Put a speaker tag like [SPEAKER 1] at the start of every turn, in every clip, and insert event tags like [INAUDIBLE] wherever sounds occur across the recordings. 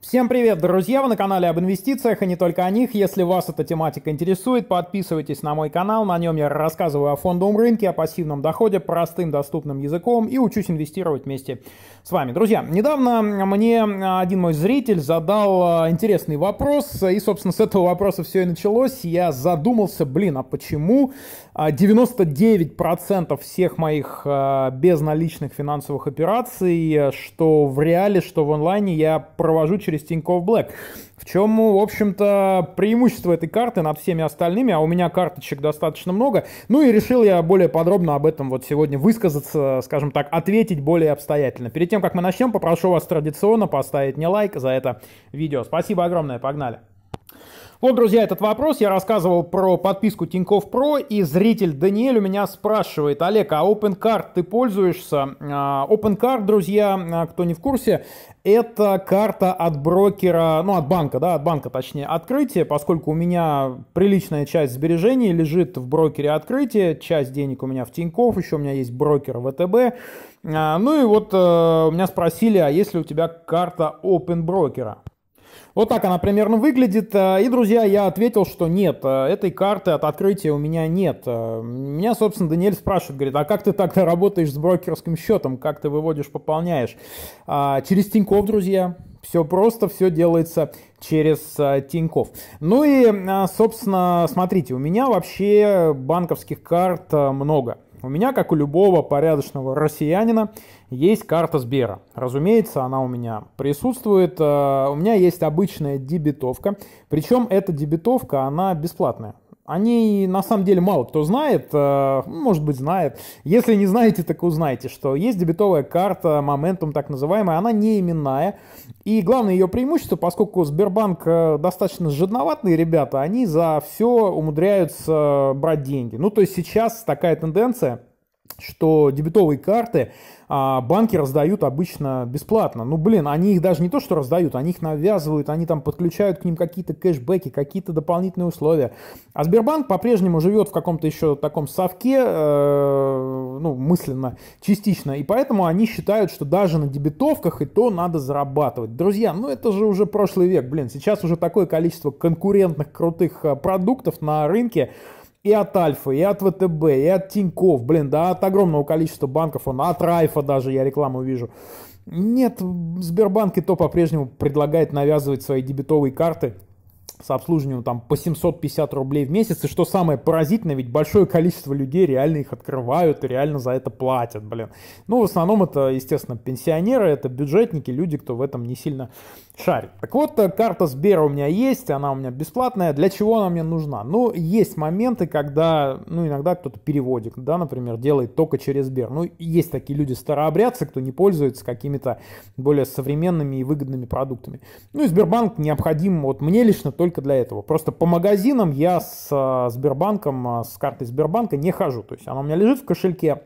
[SPEAKER 1] Всем привет, друзья! Вы на канале об инвестициях и не только о них. Если вас эта тематика интересует, подписывайтесь на мой канал. На нем я рассказываю о фондовом рынке, о пассивном доходе, простым доступным языком и учусь инвестировать вместе с вами. Друзья, недавно мне один мой зритель задал а, интересный вопрос, и, собственно, с этого вопроса все и началось. Я задумался, блин, а почему 99% а, всех моих а, безналичных финансовых операций, что в реале, что в онлайне, я провожу через через Тинькофф Блэк. В чем, ну, в общем-то, преимущество этой карты над всеми остальными, а у меня карточек достаточно много. Ну и решил я более подробно об этом вот сегодня высказаться, скажем так, ответить более обстоятельно. Перед тем, как мы начнем, попрошу вас традиционно поставить мне лайк за это видео. Спасибо огромное, погнали! Вот, друзья, этот вопрос. Я рассказывал про подписку Тинькофф Про, и зритель Даниэль у меня спрашивает, Олег, а OpenCard ты пользуешься? А, OpenCard, друзья, а, кто не в курсе, это карта от брокера, ну, от банка, да, от банка, точнее, открытие, поскольку у меня приличная часть сбережений лежит в брокере открытия, часть денег у меня в Тинькофф, еще у меня есть брокер ВТБ. А, ну и вот э, у меня спросили, а есть ли у тебя карта Open брокера? Вот так она примерно выглядит. Э, и, друзья, я ответил, что нет, э, этой карты от открытия у меня нет. Э, меня, собственно, Даниэль спрашивает, говорит, а как ты тогда работаешь с брокерским счетом? Как ты выводишь, пополняешь? А, через Тинькофф, друзья. Все просто, все делается через Тиньков. Ну и, собственно, смотрите, у меня вообще банковских карт много. У меня, как у любого порядочного россиянина, есть карта Сбера. Разумеется, она у меня присутствует. Э, у меня есть обычная дебетовка. Причем эта дебетовка, она бесплатная они на самом деле мало кто знает, э, может быть знает. Если не знаете, так узнаете, что есть дебетовая карта Momentum, так называемая, она не именная. И главное ее преимущество, поскольку Сбербанк э, достаточно жадноватные ребята, они за все умудряются брать деньги. Ну то есть сейчас такая тенденция – что дебетовые карты а, банки раздают обычно бесплатно. Ну, блин, они их даже не то, что раздают, они их навязывают, они там подключают к ним какие-то кэшбэки, какие-то дополнительные условия. А Сбербанк по-прежнему живет в каком-то еще таком совке, э, ну, мысленно, частично, и поэтому они считают, что даже на дебетовках и то надо зарабатывать. Друзья, ну это же уже прошлый век, блин, сейчас уже такое количество конкурентных крутых э, продуктов на рынке, и от Альфа, и от ВТБ, и от Тиньков, блин, да от огромного количества банков, он от Райфа даже, я рекламу вижу. Нет, Сбербанк и то по-прежнему предлагает навязывать свои дебетовые карты – с обслуживанием там по 750 рублей в месяц. И что самое поразительное, ведь большое количество людей реально их открывают и реально за это платят, блин. Ну, в основном это, естественно, пенсионеры, это бюджетники, люди, кто в этом не сильно шарит. Так вот, э, карта Сбера у меня есть, она у меня бесплатная. Для чего она мне нужна? Ну, есть моменты, когда, ну, иногда кто-то переводит, да, например, делает только через Сбер. Ну, есть такие люди старообрядцы, кто не пользуется какими-то более современными и выгодными продуктами. Ну, и Сбербанк необходим, вот мне лично только только для этого. Просто по магазинам я с а, Сбербанком, а, с картой Сбербанка не хожу. То есть она у меня лежит в кошельке,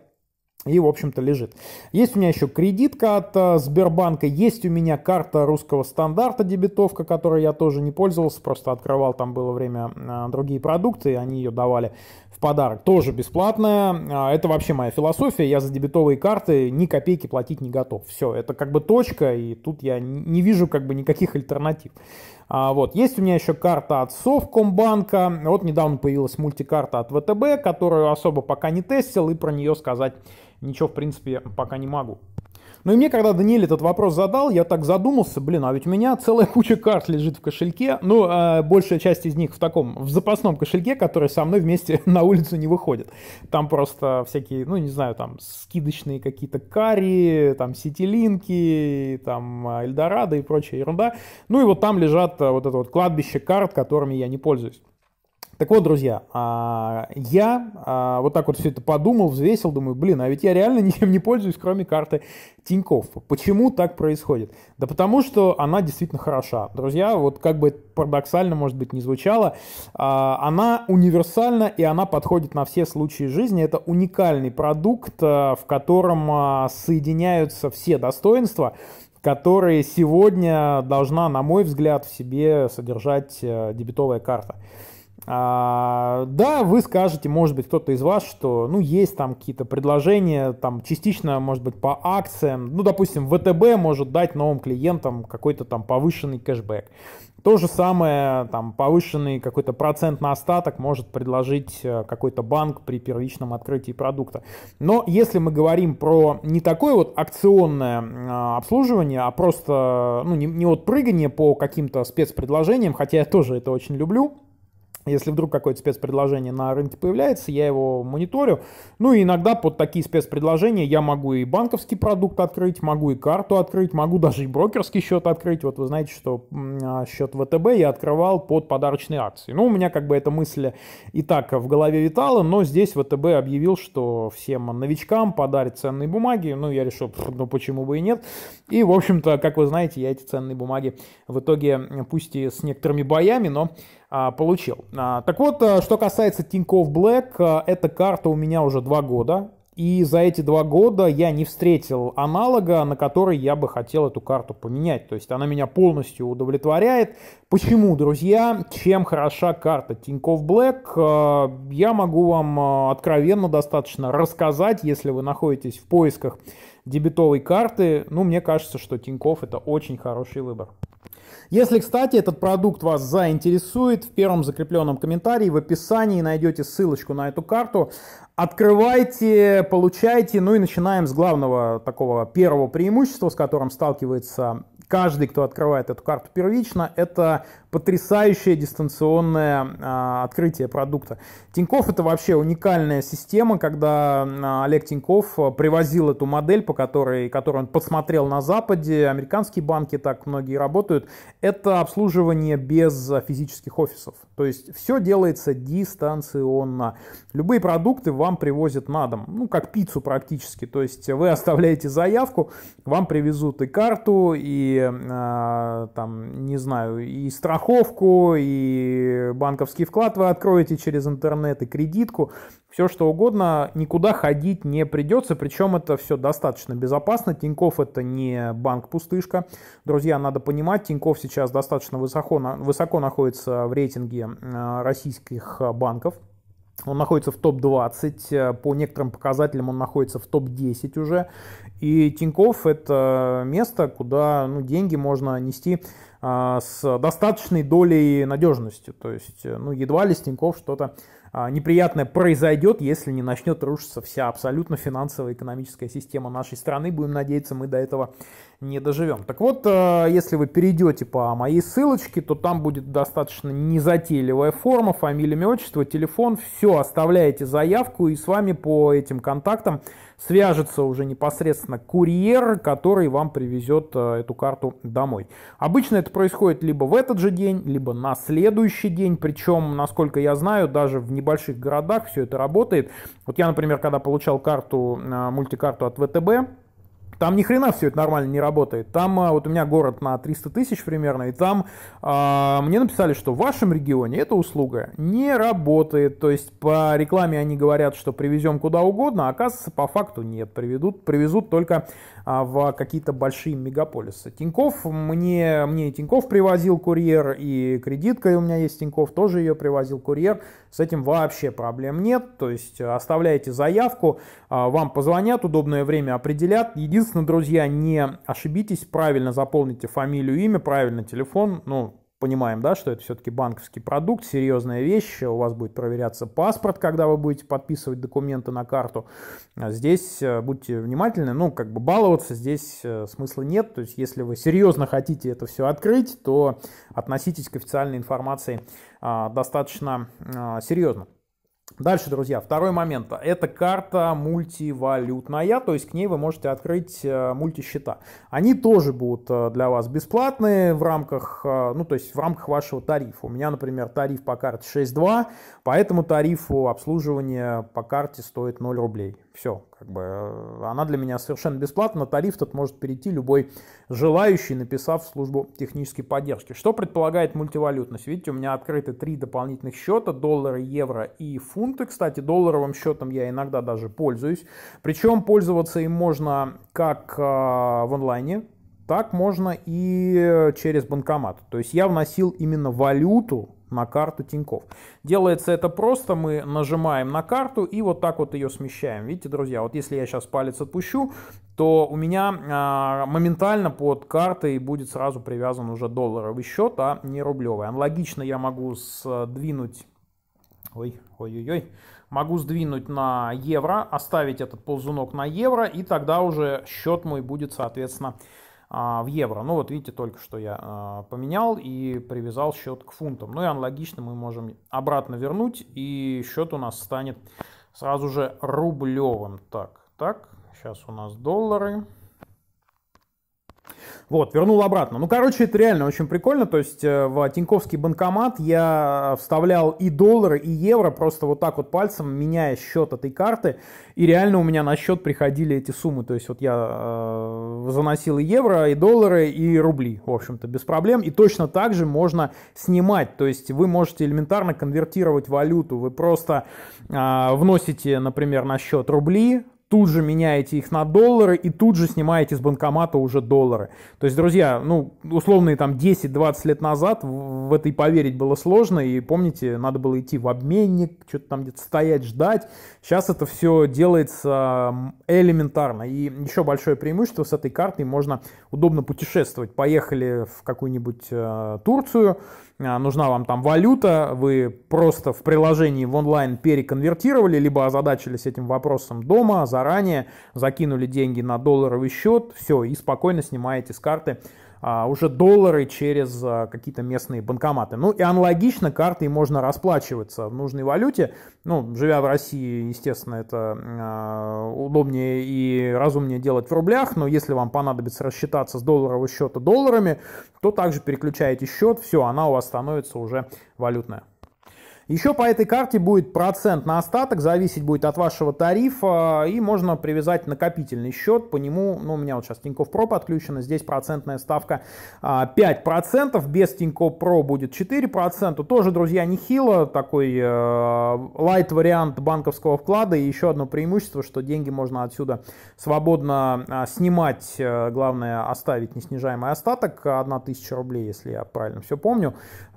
[SPEAKER 1] и, в общем-то, лежит. Есть у меня еще кредитка от а, Сбербанка, есть у меня карта русского стандарта дебетовка, которой я тоже не пользовался, просто открывал, там было время другие продукты, и они ее давали в подарок. Тоже бесплатная, это вообще моя философия, я за дебетовые карты ни копейки платить не готов. Все, это как бы точка, и тут я не вижу как бы никаких альтернатив. А, вот. Есть у меня еще карта от Совкомбанка. Вот недавно появилась мультикарта от ВТБ, которую особо пока не тестил и про нее сказать ничего, в принципе, пока не могу. Ну и мне, когда Даниэль этот вопрос задал, я так задумался, блин, а ведь у меня целая куча карт лежит в кошельке, ну, э, большая часть из них в таком, в запасном кошельке, который со мной вместе [LAUGHS] на улицу не выходит. Там просто всякие, ну, не знаю, там скидочные какие-то карри, там сетилинки, там а, Эльдорадо и прочая ерунда. Ну и вот там лежат а, вот это вот кладбище карт, которыми я не пользуюсь. Так вот, друзья, а, я а, вот так вот все это подумал, взвесил, думаю, блин, а ведь я реально [LAUGHS] ничем не пользуюсь, кроме карты Тиньков. Почему так происходит? Да потому что она действительно хороша. Друзья, вот как бы парадоксально, может быть, не звучало, а, она универсальна и она подходит на все случаи жизни. Это уникальный продукт, в котором соединяются все достоинства, которые сегодня должна, на мой взгляд, в себе содержать э, дебетовая карта. А, да, вы скажете, может быть, кто-то из вас, что, ну, есть там какие-то предложения, там, частично, может быть, по акциям. Ну, допустим, ВТБ может дать новым клиентам какой-то там повышенный кэшбэк. То же самое, там, повышенный какой-то процент на остаток может предложить э, какой-то банк при первичном открытии продукта. Но если мы говорим про не такое вот акционное э, обслуживание, а просто, ну, не, не вот прыгание по каким-то спецпредложениям, хотя я тоже это очень люблю, если вдруг какое-то спецпредложение на рынке появляется, я его мониторю. Ну и иногда под такие спецпредложения я могу и банковский продукт открыть, могу и карту открыть, могу даже и брокерский счет открыть. Вот вы знаете, что а, счет ВТБ я открывал под подарочные акции. Ну, у меня как бы эта мысль и так в голове витала, но здесь ВТБ объявил, что всем новичкам подарит ценные бумаги. Ну, я решил, ну почему бы и нет. И, в общем-то, как вы знаете, я эти ценные бумаги в итоге, пусть и с некоторыми боями, но а, получил. А, так вот, а, что касается Тинькофф Black, эта карта у меня уже два года. И за эти два года я не встретил аналога, на который я бы хотел эту карту поменять. То есть она меня полностью удовлетворяет. Почему, друзья? Чем хороша карта Тинькофф Блэк? Я могу вам откровенно достаточно рассказать, если вы находитесь в поисках дебетовой карты. Ну, мне кажется, что Тинькофф это очень хороший выбор. Если, кстати, этот продукт вас заинтересует, в первом закрепленном комментарии в описании найдете ссылочку на эту карту. Открывайте, получайте, ну и начинаем с главного такого первого преимущества, с которым сталкивается каждый, кто открывает эту карту первично, это потрясающее дистанционное а, открытие продукта. Тиньков это вообще уникальная система, когда а, Олег Тиньков а, привозил эту модель, по которой, которую он подсмотрел на Западе, американские банки так многие работают, это обслуживание без физических офисов. То есть все делается дистанционно. Любые продукты вам привозят на дом, ну как пиццу практически. То есть вы оставляете заявку, вам привезут и карту, и а, там, не знаю, и страховку, и банковский вклад вы откроете через интернет, и кредитку, все что угодно, никуда ходить не придется, причем это все достаточно безопасно, Тиньков это не банк-пустышка, друзья, надо понимать, Тиньков сейчас достаточно высоко, высоко находится в рейтинге а, российских банков, он находится в топ-20, э, по некоторым показателям он находится в топ-10 уже. И Тиньков это место, куда ну, деньги можно нести а, с достаточной долей надежности. То есть э, ну, едва ли с Тиньков что-то а, неприятное произойдет, если не начнет рушиться вся абсолютно финансовая экономическая система нашей страны. Будем надеяться, мы до этого не доживем. Так вот, а, если вы перейдете по моей ссылочке, то там будет достаточно незатейливая форма, фамилия, имя, отчество, телефон, все, оставляете заявку и с вами по этим контактам свяжется уже непосредственно курьер, который вам привезет э, эту карту домой. Обычно это происходит либо в этот же день, либо на следующий день. Причем, насколько я знаю, даже в небольших городах все это работает. Вот я, например, когда получал карту, э, мультикарту от ВТБ, там ни хрена все это нормально не работает. Там а, вот у меня город на 300 тысяч примерно, и там э, мне написали, что в вашем регионе эта услуга не работает. То есть по рекламе они говорят, что привезем куда угодно, а оказывается по факту нет. Приведут, привезут только э, в какие-то большие мегаполисы. Тиньков мне, мне Тиньков привозил курьер, и кредитка у меня есть Тиньков, тоже ее привозил курьер. С этим вообще проблем нет. То есть оставляете заявку, э, вам позвонят, удобное время определят. Единственное Единственное, друзья, не ошибитесь, правильно заполните фамилию, имя, правильно телефон. Ну, понимаем, да, что это все-таки банковский продукт, серьезная вещь. У вас будет проверяться паспорт, когда вы будете подписывать документы на карту. А здесь э, будьте внимательны, ну, как бы баловаться здесь э, смысла нет. То есть, если вы серьезно хотите это все открыть, то относитесь к официальной информации а, достаточно а, серьезно. Дальше, друзья, второй момент. Это карта мультивалютная, то есть к ней вы можете открыть э, мультисчета. Они тоже будут э, для вас бесплатные в рамках, э, ну, то есть в рамках вашего тарифа. У меня, например, тариф по карте 6.2, поэтому тарифу обслуживания по карте стоит 0 рублей. Все, как бы э, она для меня совершенно бесплатна. Тариф тот может перейти любой желающий, написав в службу технической поддержки. Что предполагает мультивалютность? Видите, у меня открыты три дополнительных счета, доллары, евро и фунты. Кстати, долларовым счетом я иногда даже пользуюсь. Причем пользоваться им можно как э, в онлайне, так можно и э, через банкомат. То есть я вносил именно валюту на карту Тиньков. Делается это просто, мы нажимаем на карту и вот так вот ее смещаем. Видите, друзья, вот если я сейчас палец отпущу, то у меня а, моментально под картой будет сразу привязан уже долларовый счет, а не рублевый. Аналогично я могу сдвинуть... Ой, ой-ой-ой могу сдвинуть на евро, оставить этот ползунок на евро, и тогда уже счет мой будет, соответственно, а, в евро. Ну вот видите, только что я а, поменял и привязал счет к фунтам. Ну и аналогично мы можем обратно вернуть, и счет у нас станет сразу же рублевым. Так, так, сейчас у нас доллары. Вот, вернул обратно. Ну, короче, это реально очень прикольно. То есть э, в Тиньковский банкомат я вставлял и доллары, и евро, просто вот так вот пальцем, меняя счет этой карты. И реально у меня на счет приходили эти суммы. То есть вот я э, заносил и евро, и доллары, и рубли, в общем-то, без проблем. И точно так же можно снимать. То есть вы можете элементарно конвертировать валюту. Вы просто э, вносите, например, на счет рубли, тут же меняете их на доллары и тут же снимаете с банкомата уже доллары. То есть, друзья, ну, условные там 10-20 лет назад в это и поверить было сложно, и помните, надо было идти в обменник, что-то там где-то стоять, ждать. Сейчас это все делается элементарно. И еще большое преимущество с этой картой можно удобно путешествовать. Поехали в какую-нибудь э, Турцию, э, нужна вам там валюта, вы просто в приложении в онлайн переконвертировали, либо озадачились этим вопросом дома, заранее, закинули деньги на долларовый счет, все, и спокойно снимаете с карты а, уже доллары через а, какие-то местные банкоматы. Ну и аналогично картой можно расплачиваться в нужной валюте. Ну, живя в России, естественно, это а, удобнее и разумнее делать в рублях, но если вам понадобится рассчитаться с долларового счета долларами, то также переключаете счет, все, она у вас становится уже валютная. Еще по этой карте будет процент на остаток, зависеть будет от вашего тарифа, и можно привязать накопительный счет, по нему, ну у меня вот сейчас Тинькофф Про подключено, здесь процентная ставка 5%, а, без Тинькофф Про будет 4%, тоже, друзья, нехило, такой э, лайт-вариант банковского вклада, и еще одно преимущество, что деньги можно отсюда свободно а, снимать, э, главное оставить неснижаемый остаток, 1000 рублей, если я правильно все помню,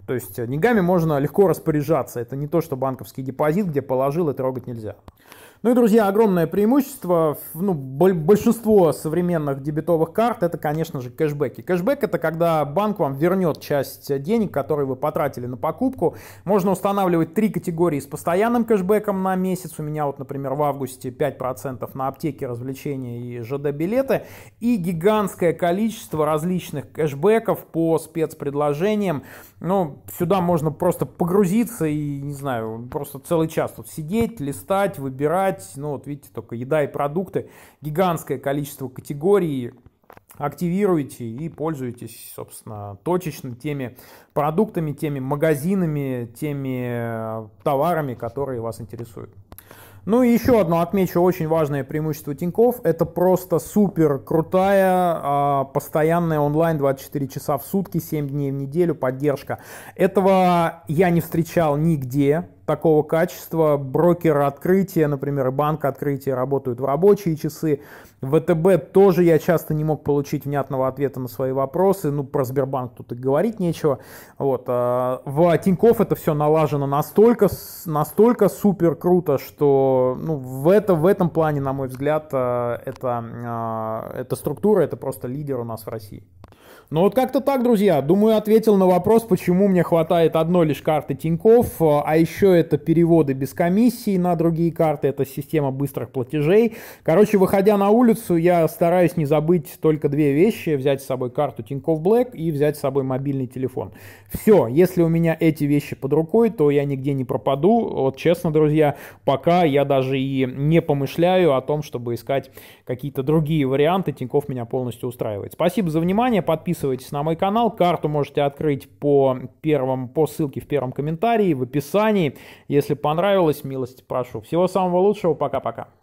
[SPEAKER 1] то есть э, деньгами можно легко распоряжаться. Это не то, что банковский депозит, где положил и трогать нельзя. Ну и, друзья, огромное преимущество, ну, большинство современных дебетовых карт, это, конечно же, кэшбэки. Кэшбэк это когда банк вам вернет часть денег, которые вы потратили на покупку. Можно устанавливать три категории с постоянным кэшбэком на месяц. У меня вот, например, в августе 5% на аптеки, развлечения и ЖД-билеты. И гигантское количество различных кэшбэков по спецпредложениям. Ну, сюда можно просто погрузиться и, не знаю, просто целый час тут сидеть, листать, выбирать 5, ну вот видите, только еда и продукты, гигантское количество категорий, активируйте и пользуйтесь собственно, точечно теми продуктами, теми магазинами, теми э, товарами, которые вас интересуют. Ну и еще одно отмечу очень важное преимущество Тиньков. Это просто супер крутая, а, постоянная онлайн 24 часа в сутки, 7 дней в неделю поддержка. Этого я не встречал нигде такого качества. Брокеры открытия, например, и банк открытия работают в рабочие часы. ВТБ тоже я часто не мог получить внятного ответа на свои вопросы. Ну, про Сбербанк тут и говорить нечего. Вот. А, в Тинькофф это все налажено настолько, настолько супер круто, что ну, в, это, в этом плане, на мой взгляд, а, это, а, эта структура, это просто лидер у нас в России. Ну вот как-то так, друзья. Думаю, ответил на вопрос, почему мне хватает одной лишь карты Тиньков. А, а еще это переводы без комиссии на другие карты. Это система быстрых платежей. Короче, выходя на улицу, я стараюсь не забыть только две вещи. Взять с собой карту Тиньков Блэк и взять с собой мобильный телефон. Все. Если у меня эти вещи под рукой, то я нигде не пропаду. Вот честно, друзья, пока я даже и не помышляю о том, чтобы искать какие-то другие варианты. Тиньков меня полностью устраивает. Спасибо за внимание внимание, подписывайтесь на мой канал, карту можете открыть по, первым, по ссылке в первом комментарии, в описании. Если понравилось, милости прошу. Всего самого лучшего, пока-пока.